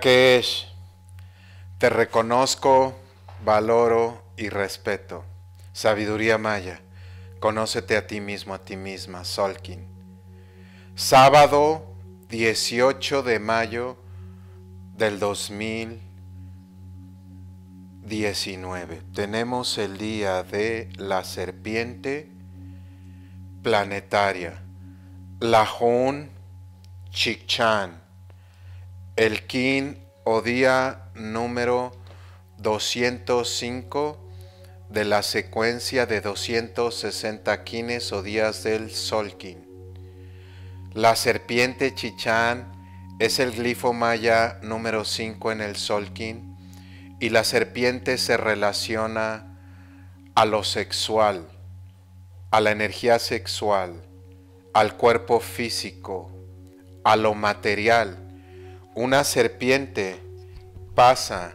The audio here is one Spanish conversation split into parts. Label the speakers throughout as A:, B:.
A: que es te reconozco, valoro y respeto. Sabiduría maya, conócete a ti mismo, a ti misma, Solkin. Sábado 18 de mayo del 2019. Tenemos el día de la serpiente planetaria, Jun Chichan. El Kin o día número 205 de la secuencia de 260 kines o días del Solkin. La serpiente Chichán es el glifo maya número 5 en el Solkin y la serpiente se relaciona a lo sexual, a la energía sexual, al cuerpo físico, a lo material una serpiente pasa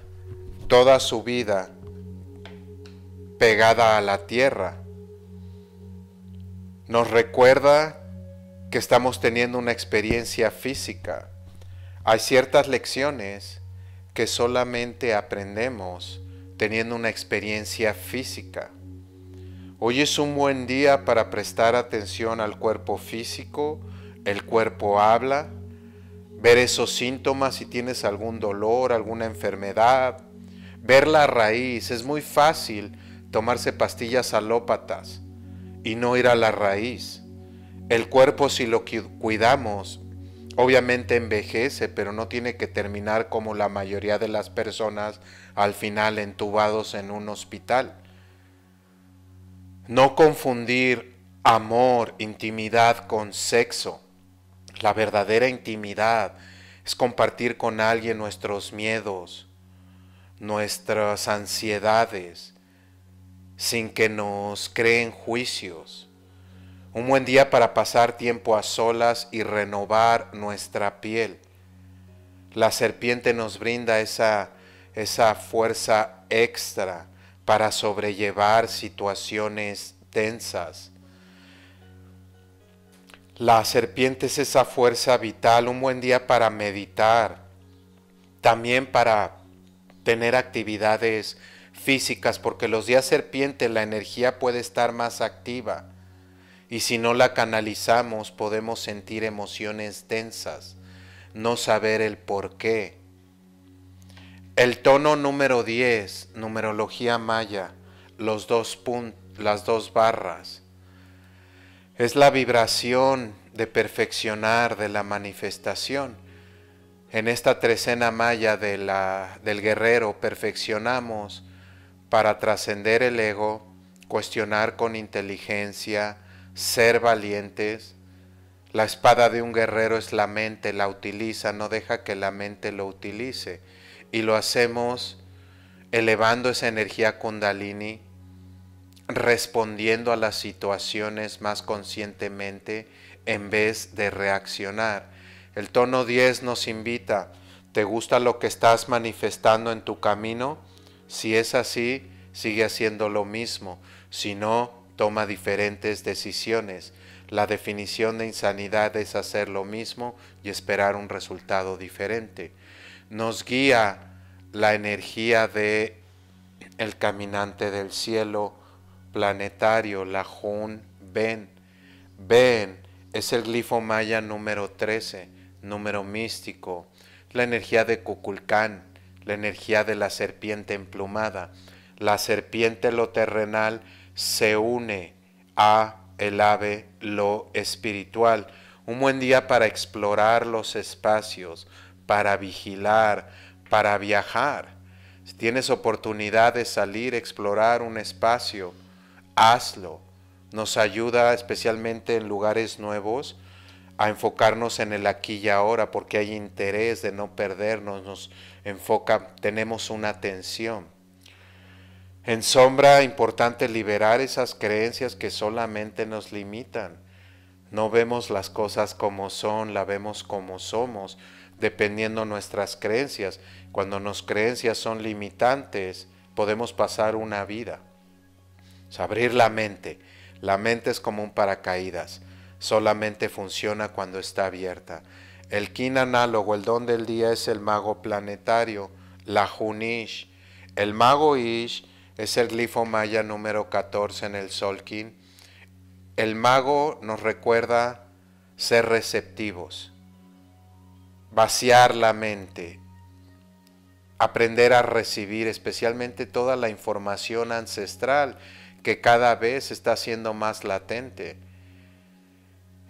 A: toda su vida pegada a la tierra. Nos recuerda que estamos teniendo una experiencia física. Hay ciertas lecciones que solamente aprendemos teniendo una experiencia física. Hoy es un buen día para prestar atención al cuerpo físico, el cuerpo habla, ver esos síntomas si tienes algún dolor, alguna enfermedad, ver la raíz. Es muy fácil tomarse pastillas alópatas y no ir a la raíz. El cuerpo si lo cuidamos, obviamente envejece, pero no tiene que terminar como la mayoría de las personas al final entubados en un hospital. No confundir amor, intimidad con sexo. La verdadera intimidad es compartir con alguien nuestros miedos, nuestras ansiedades, sin que nos creen juicios. Un buen día para pasar tiempo a solas y renovar nuestra piel. La serpiente nos brinda esa, esa fuerza extra para sobrellevar situaciones tensas la serpiente es esa fuerza vital, un buen día para meditar, también para tener actividades físicas, porque los días serpiente la energía puede estar más activa y si no la canalizamos podemos sentir emociones tensas, no saber el por qué. El tono número 10, numerología maya, los dos las dos barras. Es la vibración de perfeccionar de la manifestación. En esta trecena maya del guerrero perfeccionamos para trascender el ego, cuestionar con inteligencia, ser valientes. La espada de un guerrero es la mente, la utiliza, no deja que la mente lo utilice. Y lo hacemos elevando esa energía kundalini respondiendo a las situaciones más conscientemente en vez de reaccionar. El tono 10 nos invita, ¿te gusta lo que estás manifestando en tu camino? Si es así, sigue haciendo lo mismo, si no, toma diferentes decisiones. La definición de insanidad es hacer lo mismo y esperar un resultado diferente. Nos guía la energía de el caminante del cielo, planetario, Jun Ben. Ben es el glifo maya número 13, número místico, la energía de Cuculcán, la energía de la serpiente emplumada. La serpiente lo terrenal se une a el ave lo espiritual. Un buen día para explorar los espacios, para vigilar, para viajar. tienes oportunidad de salir, explorar un espacio, hazlo. Nos ayuda especialmente en lugares nuevos a enfocarnos en el aquí y ahora porque hay interés de no perdernos, nos enfoca, tenemos una atención. En sombra, importante liberar esas creencias que solamente nos limitan. No vemos las cosas como son, la vemos como somos, dependiendo nuestras creencias. Cuando nos creencias son limitantes, podemos pasar una vida abrir la mente. La mente es como un paracaídas. Solamente funciona cuando está abierta. El kin análogo, el don del día, es el mago planetario, la Junish. El mago Ish es el glifo maya número 14 en el Solkin. El mago nos recuerda ser receptivos, vaciar la mente, aprender a recibir especialmente toda la información ancestral que cada vez está siendo más latente.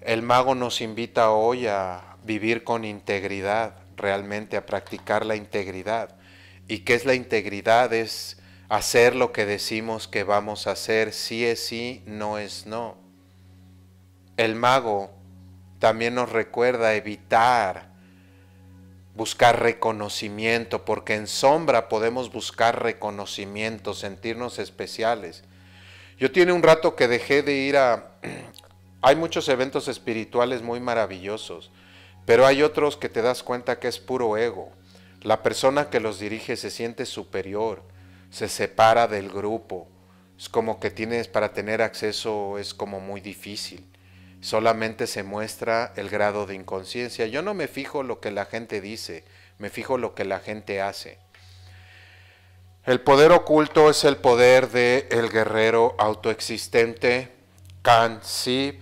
A: El mago nos invita hoy a vivir con integridad, realmente a practicar la integridad. ¿Y qué es la integridad? Es hacer lo que decimos que vamos a hacer, sí es sí, no es no. El mago también nos recuerda evitar buscar reconocimiento, porque en sombra podemos buscar reconocimiento, sentirnos especiales. Yo tiene un rato que dejé de ir a... Hay muchos eventos espirituales muy maravillosos, pero hay otros que te das cuenta que es puro ego. La persona que los dirige se siente superior, se separa del grupo. Es como que tienes para tener acceso es como muy difícil. Solamente se muestra el grado de inconsciencia. Yo no me fijo lo que la gente dice, me fijo lo que la gente hace. El poder oculto es el poder de el guerrero autoexistente, Kan Sib,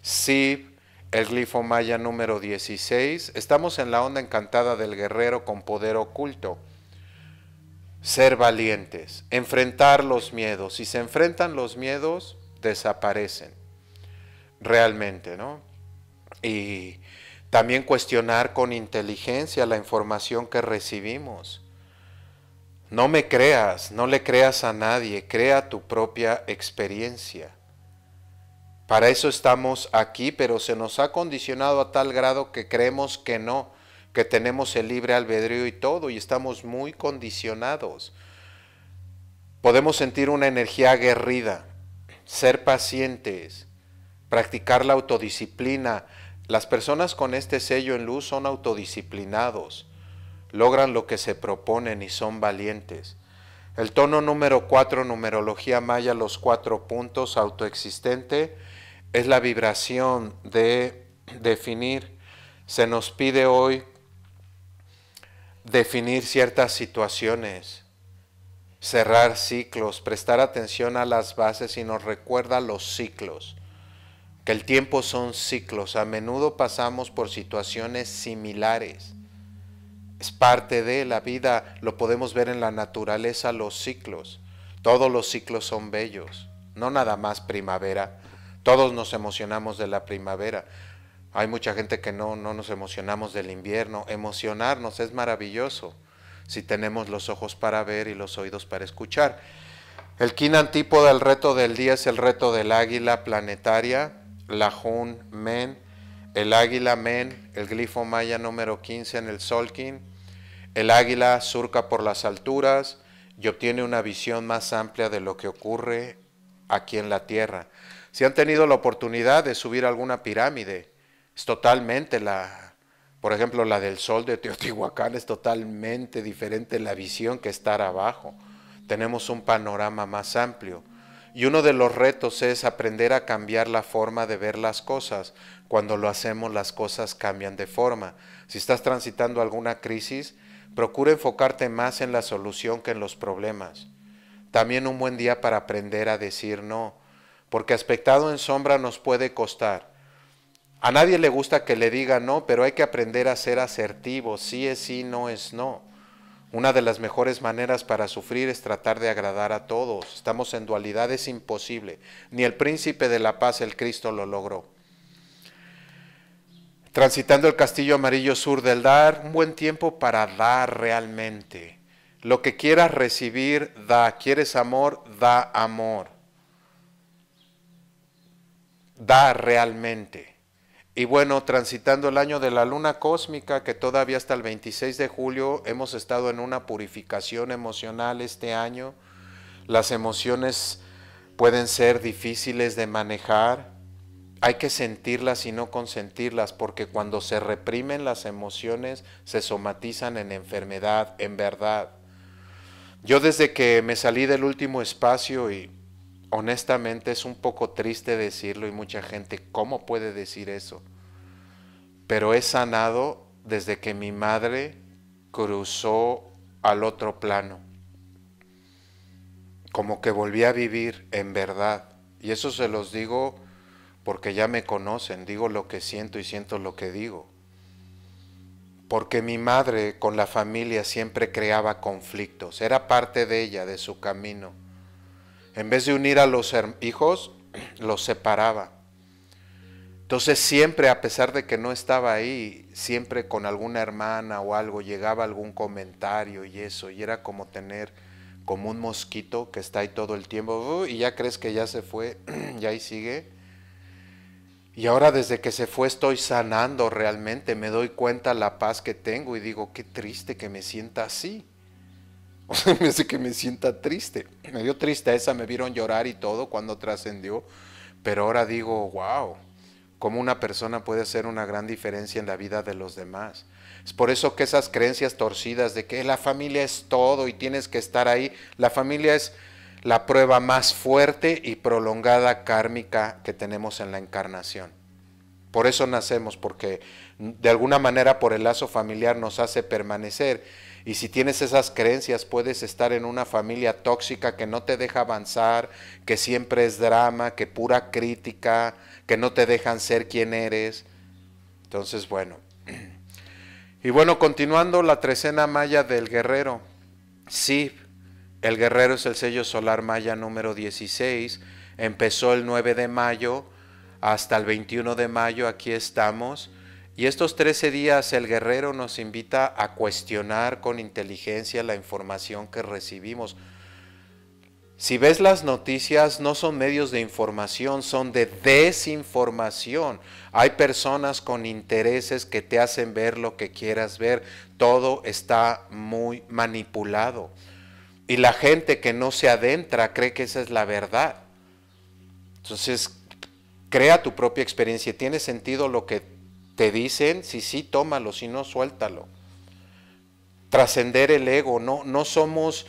A: Sib, el glifo maya número 16. Estamos en la onda encantada del guerrero con poder oculto. Ser valientes, enfrentar los miedos. Si se enfrentan los miedos, desaparecen realmente, ¿no? Y también cuestionar con inteligencia la información que recibimos no me creas, no le creas a nadie, crea tu propia experiencia. Para eso estamos aquí, pero se nos ha condicionado a tal grado que creemos que no, que tenemos el libre albedrío y todo, y estamos muy condicionados. Podemos sentir una energía aguerrida, ser pacientes, practicar la autodisciplina. Las personas con este sello en luz son autodisciplinados logran lo que se proponen y son valientes. El tono número cuatro, numerología maya, los cuatro puntos, autoexistente, es la vibración de definir. Se nos pide hoy definir ciertas situaciones, cerrar ciclos, prestar atención a las bases y nos recuerda los ciclos, que el tiempo son ciclos. A menudo pasamos por situaciones similares es parte de la vida, lo podemos ver en la naturaleza, los ciclos. Todos los ciclos son bellos, no nada más primavera. Todos nos emocionamos de la primavera. Hay mucha gente que no, no nos emocionamos del invierno. Emocionarnos es maravilloso si tenemos los ojos para ver y los oídos para escuchar. El quinantipo del reto del día es el reto del águila planetaria, la Jun Men, el águila men, el glifo maya número 15 en el Solkin. El águila surca por las alturas y obtiene una visión más amplia de lo que ocurre aquí en la Tierra. Si han tenido la oportunidad de subir alguna pirámide, es totalmente la, por ejemplo, la del sol de Teotihuacán es totalmente diferente la visión que estar abajo. Tenemos un panorama más amplio. Y uno de los retos es aprender a cambiar la forma de ver las cosas, cuando lo hacemos las cosas cambian de forma. Si estás transitando alguna crisis, procura enfocarte más en la solución que en los problemas. También un buen día para aprender a decir no, porque aspectado en sombra nos puede costar. A nadie le gusta que le diga no, pero hay que aprender a ser asertivo. Sí es sí, no es no. Una de las mejores maneras para sufrir es tratar de agradar a todos. Estamos en dualidad, es imposible. Ni el príncipe de la paz, el Cristo, lo logró. Transitando el castillo amarillo sur del dar, un buen tiempo para dar realmente. Lo que quieras recibir, da. Quieres amor, da amor. Da realmente. Y bueno, transitando el año de la luna cósmica, que todavía hasta el 26 de julio hemos estado en una purificación emocional este año. Las emociones pueden ser difíciles de manejar hay que sentirlas y no consentirlas, porque cuando se reprimen las emociones se somatizan en enfermedad, en verdad. Yo desde que me salí del último espacio y honestamente es un poco triste decirlo y mucha gente, ¿cómo puede decir eso? Pero he sanado desde que mi madre cruzó al otro plano. Como que volví a vivir en verdad. Y eso se los digo porque ya me conocen, digo lo que siento y siento lo que digo. Porque mi madre con la familia siempre creaba conflictos, era parte de ella, de su camino. En vez de unir a los hijos, los separaba. Entonces siempre, a pesar de que no estaba ahí, siempre con alguna hermana o algo, llegaba algún comentario y eso, y era como tener como un mosquito que está ahí todo el tiempo, y ya crees que ya se fue, y ahí sigue, y ahora desde que se fue estoy sanando realmente, me doy cuenta la paz que tengo y digo, qué triste que me sienta así. O sea, me hace que me sienta triste. Me dio tristeza, me vieron llorar y todo cuando trascendió. Pero ahora digo, wow, cómo una persona puede hacer una gran diferencia en la vida de los demás. Es por eso que esas creencias torcidas de que la familia es todo y tienes que estar ahí, la familia es la prueba más fuerte y prolongada kármica que tenemos en la encarnación. Por eso nacemos, porque de alguna manera por el lazo familiar nos hace permanecer. Y si tienes esas creencias, puedes estar en una familia tóxica que no te deja avanzar, que siempre es drama, que pura crítica, que no te dejan ser quien eres. Entonces, bueno. Y bueno, continuando la trecena maya del guerrero. Sí, el guerrero es el sello solar maya número 16. Empezó el 9 de mayo hasta el 21 de mayo. Aquí estamos. Y estos 13 días el guerrero nos invita a cuestionar con inteligencia la información que recibimos. Si ves las noticias, no son medios de información, son de desinformación. Hay personas con intereses que te hacen ver lo que quieras ver. Todo está muy manipulado. Y la gente que no se adentra cree que esa es la verdad. Entonces, crea tu propia experiencia. ¿Tiene sentido lo que te dicen? Si sí, tómalo, si no, suéltalo. Trascender el ego, no, no somos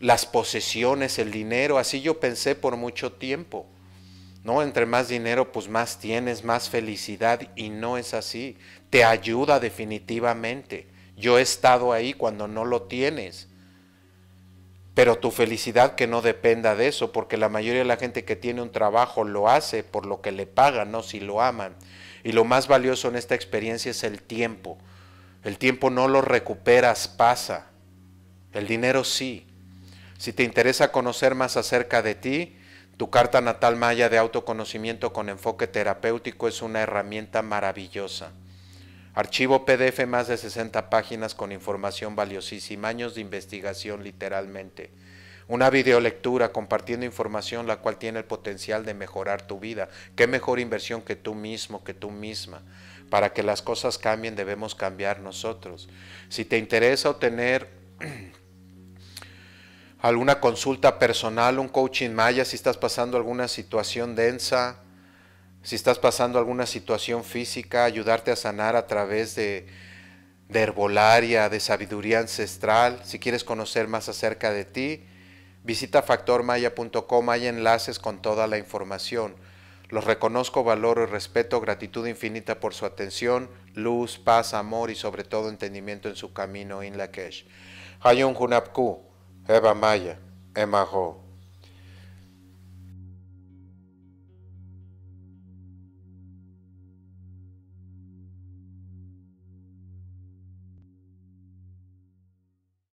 A: las posesiones, el dinero, así yo pensé por mucho tiempo. No, entre más dinero, pues más tienes, más felicidad y no es así. Te ayuda definitivamente. Yo he estado ahí cuando no lo tienes pero tu felicidad que no dependa de eso, porque la mayoría de la gente que tiene un trabajo lo hace por lo que le pagan, no si lo aman. Y lo más valioso en esta experiencia es el tiempo. El tiempo no lo recuperas, pasa. El dinero sí. Si te interesa conocer más acerca de ti, tu carta natal maya de autoconocimiento con enfoque terapéutico es una herramienta maravillosa. Archivo PDF más de 60 páginas con información valiosísima, años de investigación literalmente. Una videolectura compartiendo información la cual tiene el potencial de mejorar tu vida. Qué mejor inversión que tú mismo, que tú misma. Para que las cosas cambien debemos cambiar nosotros. Si te interesa obtener alguna consulta personal, un coaching maya, si estás pasando alguna situación densa, si estás pasando alguna situación física, ayudarte a sanar a través de, herbolaria, de sabiduría ancestral. Si quieres conocer más acerca de ti, visita factormaya.com, hay enlaces con toda la información. Los reconozco, valoro y respeto, gratitud infinita por su atención, luz, paz, amor y sobre todo entendimiento en su camino, Hay Hayun Hunapku, Eva Maya, Ho.